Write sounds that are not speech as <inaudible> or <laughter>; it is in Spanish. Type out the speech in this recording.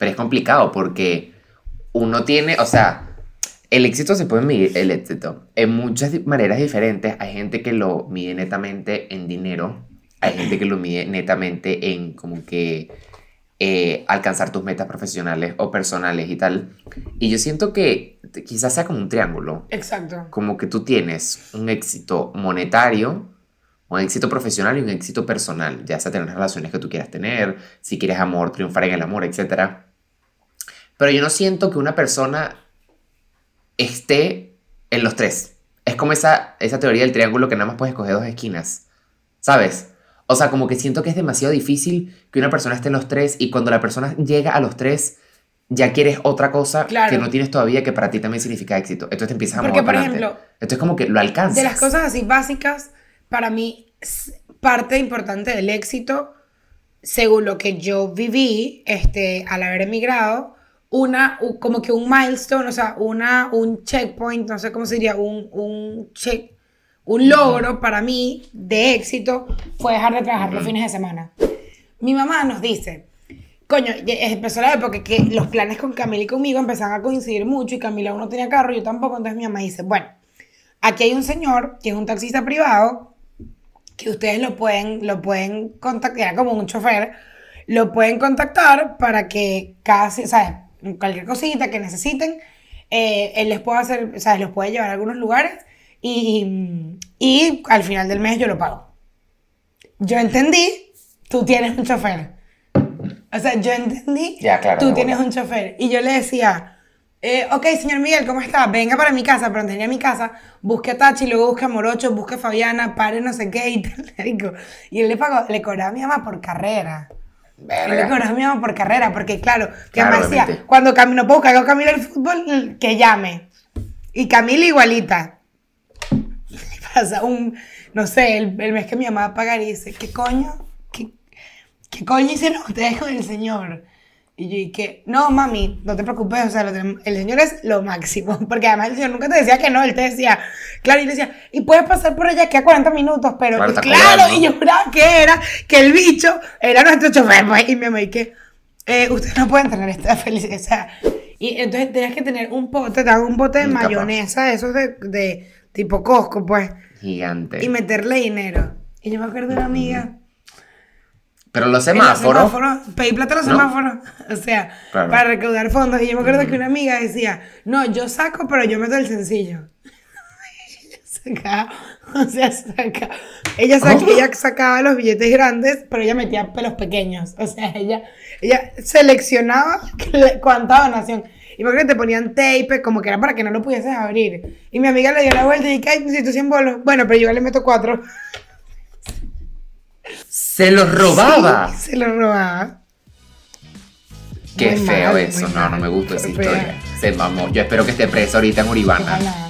Pero es complicado porque uno tiene, o sea, el éxito se puede medir, el éxito, en muchas maneras diferentes. Hay gente que lo mide netamente en dinero, hay gente que lo mide netamente en como que eh, alcanzar tus metas profesionales o personales y tal. Y yo siento que quizás sea como un triángulo. Exacto. Como que tú tienes un éxito monetario, un éxito profesional y un éxito personal, ya sea tener las relaciones que tú quieras tener, si quieres amor, triunfar en el amor, etcétera pero yo no siento que una persona esté en los tres. Es como esa, esa teoría del triángulo que nada más puedes escoger dos esquinas. ¿Sabes? O sea, como que siento que es demasiado difícil que una persona esté en los tres y cuando la persona llega a los tres, ya quieres otra cosa que no tienes todavía que para ti también significa éxito. Entonces te empiezas a Porque, esto es como que lo alcanzas. De las cosas así básicas, para mí, parte importante del éxito, según lo que yo viví este, al haber emigrado, una, como que un milestone, o sea, una, un checkpoint, no sé cómo sería, un, un check, un logro para mí de éxito fue dejar de trabajar los fines de semana. Mi mamá nos dice, coño, empezó la época que los planes con Camila y conmigo empezaban a coincidir mucho y Camila aún no tenía carro, yo tampoco, entonces mi mamá dice, bueno, aquí hay un señor que es un taxista privado, que ustedes lo pueden, lo pueden contactar, era como un chofer, lo pueden contactar para que cada, ¿sabes? cualquier cosita que necesiten, eh, él les puede hacer, o sea, les puede llevar a algunos lugares y, al final del mes yo lo pago. Yo entendí, tú tienes un chofer. O sea, yo entendí, ya, tú tienes un chofer. Y yo le decía, eh, ok, señor Miguel, ¿cómo está? Venga para mi casa, pero tenía mi casa, busque a Tachi, luego busque a Morocho, busque a Fabiana, pare no sé qué y tal. <laughs> Y él le pagó, le cobraba a mi mamá por carrera. Verga. Yo conozco por carrera, porque claro, que me decía, cuando camino puedo que Camila el fútbol, que llame. Y Camila igualita. <laughs> Pasa un, no sé, el, mes que mi mamá va y dice, ¿qué coño? ¿Qué, ¿Qué, coño hicieron ustedes con el señor? Y yo dije, no, mami, no te preocupes, o sea, el señor es lo máximo. <laughs> Porque además el señor nunca te decía que no, él te decía, claro, y decía, y puedes pasar por allá que a 40 minutos, pero claro, y, yo juraba que era, que el bicho era nuestro chofer, pues, y mi mamá dije, eh, usted no pueden tener esta <laughs> felicidad. y entonces tenías que tener un pote, te un bote de mayonesa, eso de, de tipo Costco, pues. Gigante. Y meterle dinero. Y yo me acuerdo de una amiga pero los semáforos. pedí plata a los semáforos. <laughs> O sea, para recaudar fondos. Y yo me acuerdo que mm. una amiga decía: No, yo saco, pero yo meto el sencillo. <laughs> sacaba, o sea, sacaba. Ella, ella sacaba los billetes grandes, pero ella metía pelos pequeños. O sea, ella, ella seleccionaba <laughs> cuánta donación. Y me acuerdo que te ponían tape, como que era para que no lo pudieses abrir. Y mi amiga le dio la vuelta y dije: Ay, necesito 100 bolos. Bueno, pero yo le meto 4. Se los robaba. se los robaba. Qué feo eso, no, no me gusta esa historia. Se mamó. Yo espero que esté preso ahorita en Uribana.